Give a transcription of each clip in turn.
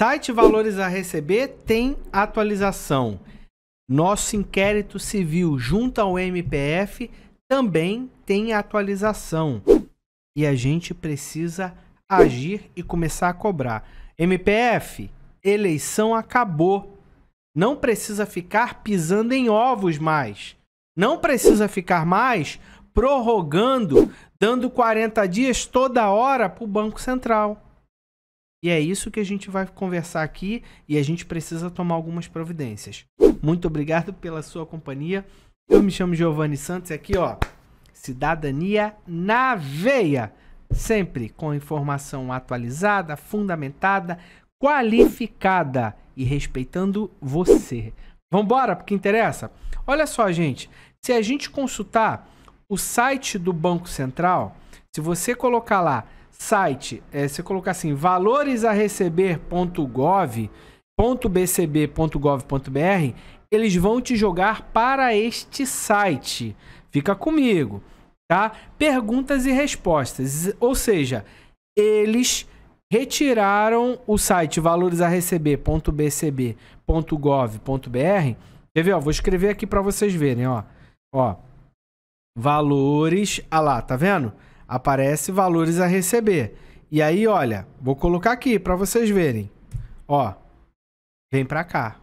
Site Valores a Receber tem atualização. Nosso inquérito civil junto ao MPF também tem atualização. E a gente precisa agir e começar a cobrar. MPF, eleição acabou. Não precisa ficar pisando em ovos mais. Não precisa ficar mais prorrogando, dando 40 dias toda hora para o Banco Central. E é isso que a gente vai conversar aqui e a gente precisa tomar algumas providências. Muito obrigado pela sua companhia. Eu me chamo Giovanni Santos e aqui, ó, Cidadania na Veia. Sempre com informação atualizada, fundamentada, qualificada e respeitando você. Vambora, porque interessa? Olha só, gente. Se a gente consultar o site do Banco Central, se você colocar lá site, é, se colocar assim, valoresareceber.gov.bcb.gov.br, eles vão te jogar para este site. Fica comigo, tá? Perguntas e respostas. Ou seja, eles retiraram o site valoresareceber.bcb.gov.br. Quer ver? Ó, vou escrever aqui para vocês verem, ó. Ó. Valores, ah lá, tá vendo? aparece valores a receber. E aí, olha, vou colocar aqui para vocês verem. Ó, vem para cá.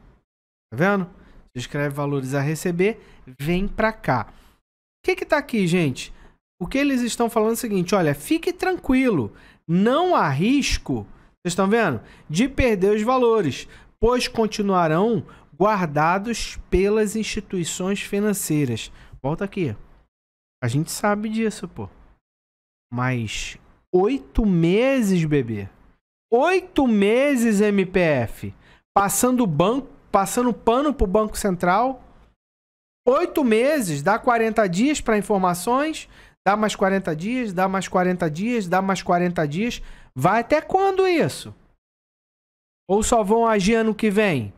Tá vendo? Você escreve valores a receber, vem para cá. O que que tá aqui, gente? O que eles estão falando é o seguinte, olha, fique tranquilo, não há risco, vocês estão vendo? De perder os valores, pois continuarão guardados pelas instituições financeiras. Volta aqui. A gente sabe disso, pô. Mas oito meses, bebê. Oito meses, MPF. Passando banco, passando pano pro Banco Central. Oito meses, dá 40 dias para informações, dá mais 40 dias, dá mais 40 dias, dá mais 40 dias. Vai até quando isso? Ou só vão agir ano que vem?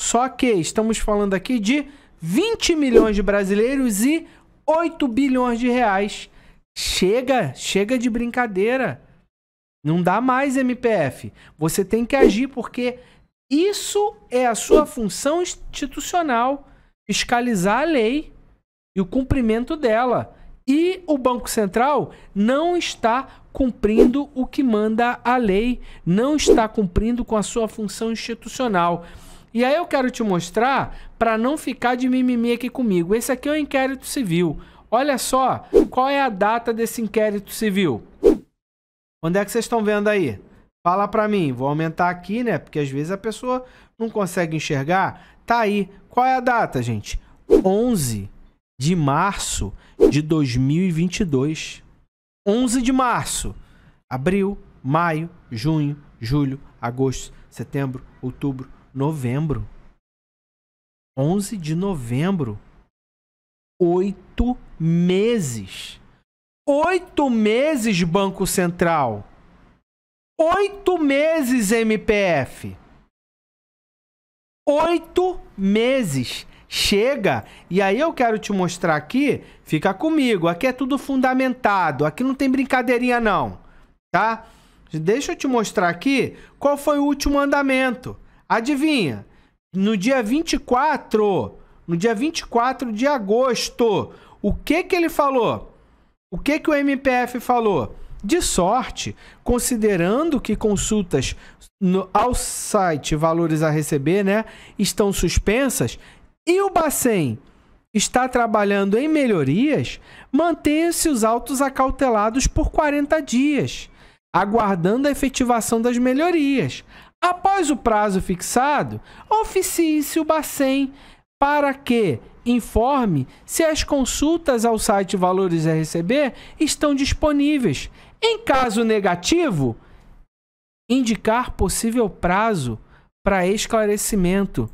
Só que estamos falando aqui de 20 milhões de brasileiros e 8 bilhões de reais Chega, chega de brincadeira. Não dá mais MPF. Você tem que agir porque isso é a sua função institucional, fiscalizar a lei e o cumprimento dela. E o Banco Central não está cumprindo o que manda a lei, não está cumprindo com a sua função institucional. E aí eu quero te mostrar, para não ficar de mimimi aqui comigo, esse aqui é um inquérito civil. Olha só, qual é a data desse inquérito civil? Onde é que vocês estão vendo aí? Fala para mim, vou aumentar aqui, né? Porque às vezes a pessoa não consegue enxergar. Tá aí. Qual é a data, gente? 11 de março de 2022. 11 de março. Abril, maio, junho, julho, agosto, setembro, outubro, novembro. 11 de novembro oito meses. Oito meses, Banco Central. Oito meses, MPF. Oito meses. Chega. E aí eu quero te mostrar aqui. Fica comigo. Aqui é tudo fundamentado. Aqui não tem brincadeirinha, não. Tá? Deixa eu te mostrar aqui qual foi o último andamento. Adivinha? No dia 24 no dia 24 de agosto. O que que ele falou? O que que o MPF falou? De sorte, considerando que consultas no, ao site Valores a Receber né, estão suspensas e o Bacen está trabalhando em melhorias, mantenha-se os autos acautelados por 40 dias, aguardando a efetivação das melhorias. Após o prazo fixado, oficie-se o Bacen para que informe se as consultas ao site Valores Receber estão disponíveis. Em caso negativo, indicar possível prazo para esclarecimento.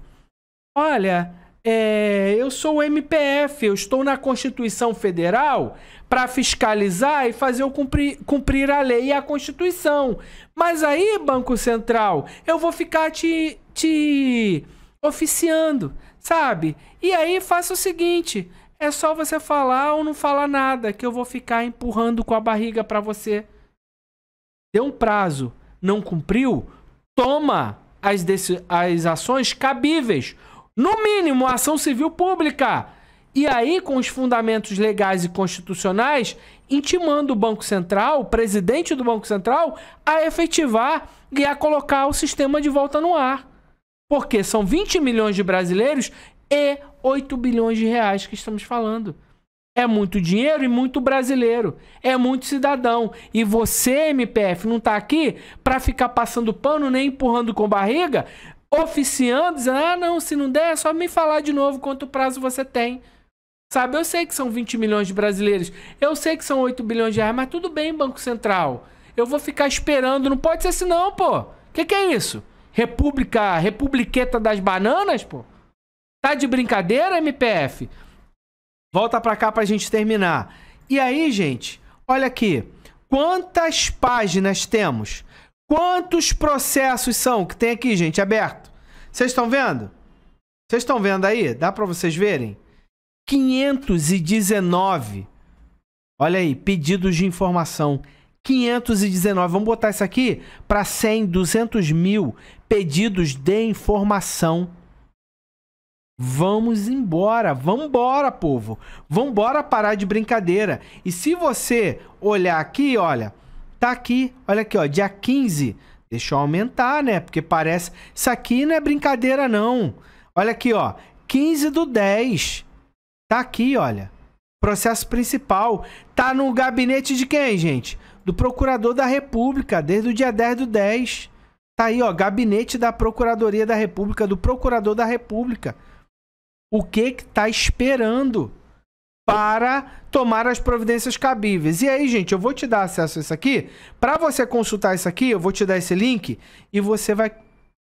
Olha, é, eu sou o MPF, eu estou na Constituição Federal para fiscalizar e fazer eu cumprir, cumprir a lei e a Constituição. Mas aí, Banco Central, eu vou ficar te, te oficiando, sabe? E aí faça o seguinte, é só você falar ou não falar nada, que eu vou ficar empurrando com a barriga para você. Deu um prazo, não cumpriu? Toma as, as ações cabíveis. No mínimo, ação civil pública. E aí, com os fundamentos legais e constitucionais, intimando o Banco Central, o presidente do Banco Central, a efetivar e a colocar o sistema de volta no ar. Porque são 20 milhões de brasileiros e 8 bilhões de reais que estamos falando. É muito dinheiro e muito brasileiro. É muito cidadão. E você, MPF, não está aqui para ficar passando pano nem empurrando com barriga, oficiando, dizendo: ah, não, se não der, é só me falar de novo quanto prazo você tem. Sabe, eu sei que são 20 milhões de brasileiros, eu sei que são 8 bilhões de reais, mas tudo bem, Banco Central. Eu vou ficar esperando, não pode ser assim, não, pô. O que, que é isso? República, Republiqueta das Bananas, pô? Tá de brincadeira, MPF? Volta pra cá pra gente terminar. E aí, gente, olha aqui. Quantas páginas temos? Quantos processos são que tem aqui, gente, aberto? Vocês estão vendo? Vocês estão vendo aí? Dá para vocês verem? 519. Olha aí, pedidos de informação. 519. Vamos botar isso aqui para 100, 200 mil pedidos de informação. Vamos embora, vamos embora, povo. Vamos embora parar de brincadeira. E se você olhar aqui, olha, tá aqui, olha aqui, ó, dia 15. Deixa eu aumentar, né? Porque parece. Isso aqui não é brincadeira, não. Olha aqui, ó. 15 do 10. Tá aqui, olha. Processo principal. Tá no gabinete de quem, gente? do Procurador da República, desde o dia 10 do 10. Tá aí, ó, gabinete da Procuradoria da República, do Procurador da República. O que que tá esperando para tomar as providências cabíveis? E aí, gente, eu vou te dar acesso a isso aqui. Para você consultar isso aqui, eu vou te dar esse link e você vai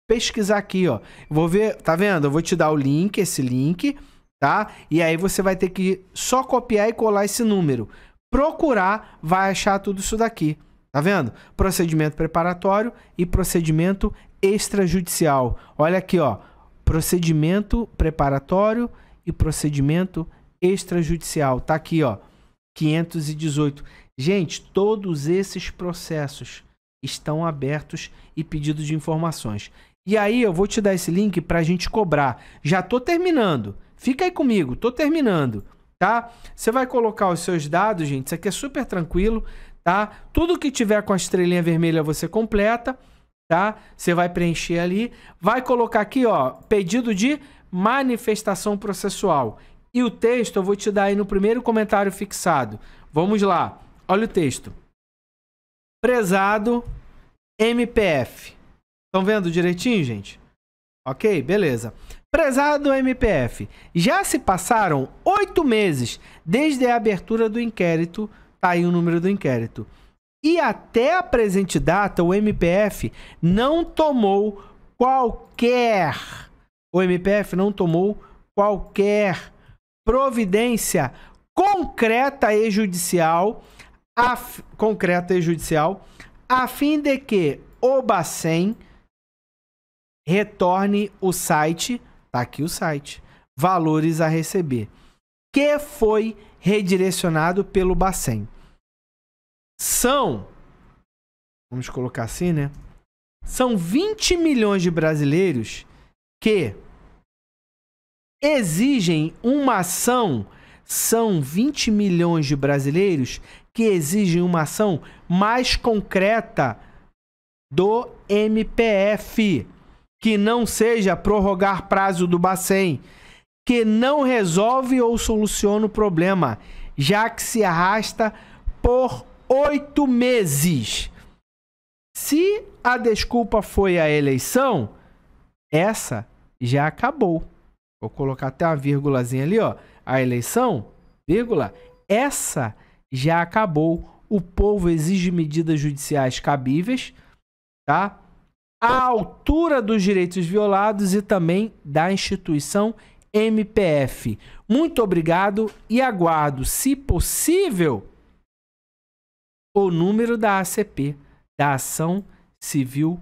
pesquisar aqui, ó. Vou ver, tá vendo? Eu vou te dar o link, esse link, tá? E aí você vai ter que só copiar e colar esse número procurar, vai achar tudo isso daqui. Tá vendo? Procedimento preparatório e procedimento extrajudicial. Olha aqui, ó. Procedimento preparatório e procedimento extrajudicial. Tá aqui, ó. 518. Gente, todos esses processos estão abertos e pedidos de informações. E aí eu vou te dar esse link para a gente cobrar. Já tô terminando. Fica aí comigo, tô terminando tá? Você vai colocar os seus dados, gente. Isso aqui é super tranquilo, tá? Tudo que tiver com a estrelinha vermelha você completa, tá? Você vai preencher ali, vai colocar aqui, ó, pedido de manifestação processual. E o texto eu vou te dar aí no primeiro comentário fixado. Vamos lá. Olha o texto. Prezado MPF. Estão vendo direitinho, gente? OK, beleza. Prezado MPF, já se passaram oito meses desde a abertura do inquérito, tá aí o número do inquérito. E até a presente data, o MPF não tomou qualquer. O MPF não tomou qualquer providência concreta e judicial, a, concreta e judicial, a fim de que o Bacen retorne o site Tá aqui o site. Valores a receber. Que foi redirecionado pelo Bacen. São, vamos colocar assim, né? São 20 milhões de brasileiros que exigem uma ação. São 20 milhões de brasileiros que exigem uma ação mais concreta do MPF que não seja prorrogar prazo do Bacen, que não resolve ou soluciona o problema, já que se arrasta por oito meses. Se a desculpa foi a eleição, essa já acabou. Vou colocar até uma vírgulazinha ali, ó. A eleição, vírgula, essa já acabou. O povo exige medidas judiciais cabíveis, tá? à altura dos direitos violados e também da instituição MPF. Muito obrigado e aguardo, se possível, o número da ACP, da Ação Civil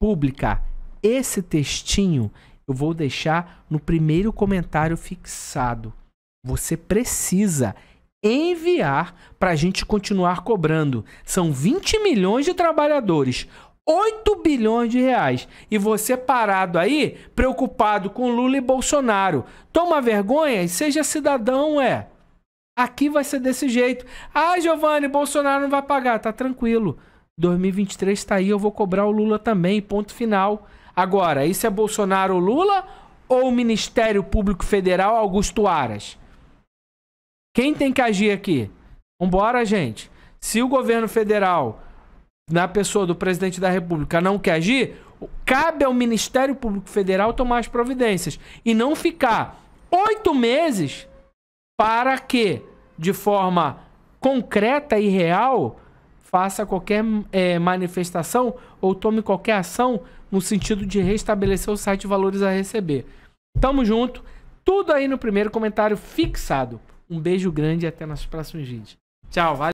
Pública. Esse textinho eu vou deixar no primeiro comentário fixado. Você precisa enviar para a gente continuar cobrando. São 20 milhões de trabalhadores. 8 bilhões de reais. E você parado aí, preocupado com Lula e Bolsonaro. Toma vergonha e seja cidadão, é. Aqui vai ser desse jeito. Ah, Giovanni, Bolsonaro não vai pagar. Tá tranquilo. 2023 está aí, eu vou cobrar o Lula também, ponto final. Agora, isso é Bolsonaro ou Lula ou o Ministério Público Federal Augusto Aras? Quem tem que agir aqui? Vambora, gente. Se o governo federal na pessoa do presidente da República não quer agir, cabe ao Ministério Público Federal tomar as providências e não ficar oito meses para que, de forma concreta e real, faça qualquer é, manifestação ou tome qualquer ação no sentido de restabelecer o site valores a receber. Tamo junto. Tudo aí no primeiro comentário fixado. Um beijo grande e até nossos próximos vídeos. Tchau, valeu.